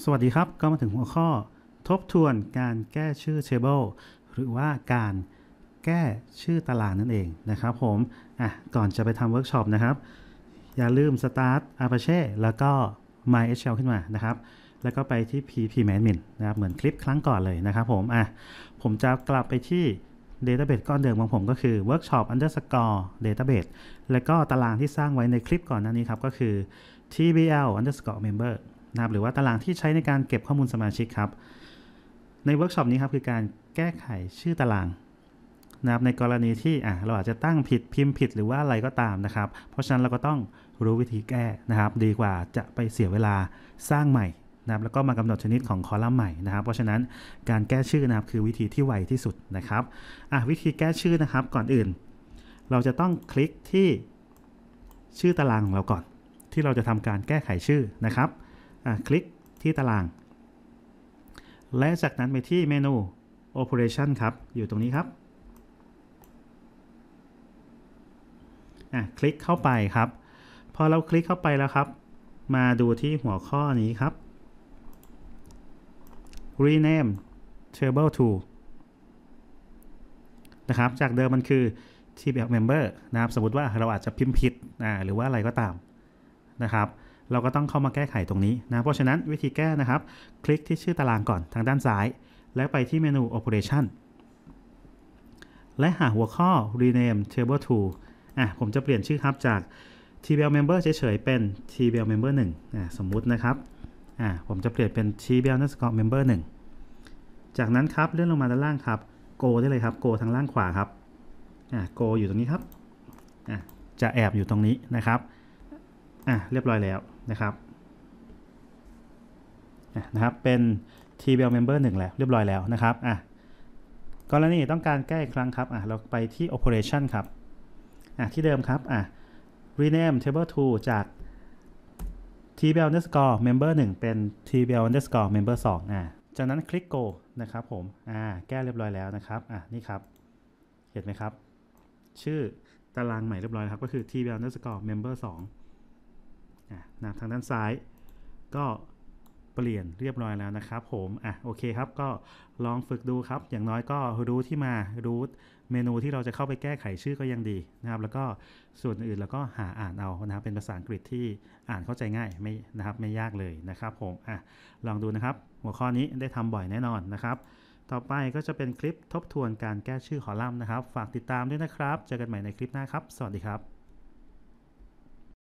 สวัสดีครับก็มาถึงหัวข้อทบทวนการแก้ชื่อ Table หรือว่าการแก้ชื่อตารางนั่นเองนะครับผมอ่ะก่อนจะไปทำเวิร์กช็อปนะครับ อย่าลืม Start Apache แล้วก็ MySQL ขึ้นมานะครับ แล้วก็ไปที่ ppmanmin นะครับเหมือนคลิปครั้งก่อนเลยนะครับผมอ่ะผมจะกลับไปที่ Database ก้อนเดิมของผมก็คือ workshop underscore database แล้วก็ตารางที่สร้างไว้ในคลิปก่อนหน้านี้ครับ ก็คือ tbl underscore member นะครับหรือว่าตารางที่ใช้ในการเก็บข้อมูลสมาชิกครับ ในเวิร์กช็อปนี้ครับคือการแก้ไขชื่อตารางนะครับในกรณีที่อ่ะเราอาจจะตั้งผิดพิมพ์ผิดหรือว่าอะไรก็ตามนะครับ เพราะฉะนั้นเราก็ต้องรู้วิธีแก้นะครับ ดีกว่าจะไปเสียเวลาสร้างใหม่นะครับแล้วก็มากำหนดชนิดของคอลัมน์ใหม่นะครับเพราะฉะนั้นการแก้ชื่อนะครับคือวิธีที่ไวที่สุดนะครับอ่ะวิธีแก้ชื่อนะครับก่อนอื่น เราจะต้องคลิกที่ชื่อตารางของเราก่อนที่เราจะทำการแก้ไขชื่อนะครับคลิกที่ตารางและจากนั้นไปที่เมนู operation ครับ อยู่ตรงนี้ครับ คลิกเข้าไปครับ พอเราคลิกเข้าไปแล้วครับ มาดูที่หัวข้อนี้ครับ rename table to นะครับ จากเดิมมันคือ tbl member นะครับสมมติว่าเราอาจจะพิมพ์ผิด หรือว่าอะไรก็ตามนะครับเราก็ต้องเข้ามาแก้ไขตรงนี้นะเพราะฉะนั้นวิธีแก้นะครับ คลิกที่ชื่อตารางก่อนทางด้านซ้ายแล้วไปที่เมนู operation และหาหัวข้อ rename table to อ่ะผมจะเปลี่ยนชื่อครับจาก tbl member เฉยๆ เป็น tbl member 1อ่ะสมมุตินะครับอ่ะผมจะเปลี่ยนเป็น tbl underscore member 1 จากนั้นครับเลื่อนลงมาด้านล่างครับ go ได้เลยครับ go ทางล่างขวาครับอ่ะ go อยู่ตรงนี้ครับอ่ะจะแอบอยู่ตรงนี้นะครับอ่ะเรียบร้อยแล้วนะครับนะครับเป็น TBL member 1แล้วเรียบร้อยแล้วนะครับอ่ะกรณีต้องการแก้อีกครั้งครับอ่ะเราไปที่ operation ครับอ่ะที่เดิมครับอ่ะ rename table 2จาก tbl underscore member 1เป็น tbl underscore member 2อ่ะจากนั้นคลิก go นะครับ ผมอ่าแก้เรียบร้อยแล้วนะครับอ่ะนี่ครับเห็นไหมครับ ชื่อตารางใหม่เรียบร้อยครับก็คือ tbl underscore member 2นะทางด้านซ้าย ก็เปลี่ยนเรียบร้อยแล้วนะครับ ผมอ่ะโอเคครับ ก็ลองฝึกดูครับ อย่างน้อยก็รู้ที่มารู้เมนูที่เราจะเข้าไปแก้ไขชื่อก็ยังดีนะครับแล้วก็ส่วนอื่นเราก็หาอ่านเอานะครับ เป็นภาษาอังกฤษที่อ่านเข้าใจง่ายไม่นะครับ ไม่ยากเลยนะครับ ผมอ่ะลองดูนะครับ หัวข้อนี้ได้ทำบ่อยแน่นอนนะครับ ต่อไปก็จะเป็นคลิปทบทวนการแก้ชื่อคอลัมน์นะครับ ฝากติดตามด้วยนะครับเจอกันใหม่ในคลิปหน้าครับสวัสดีครับ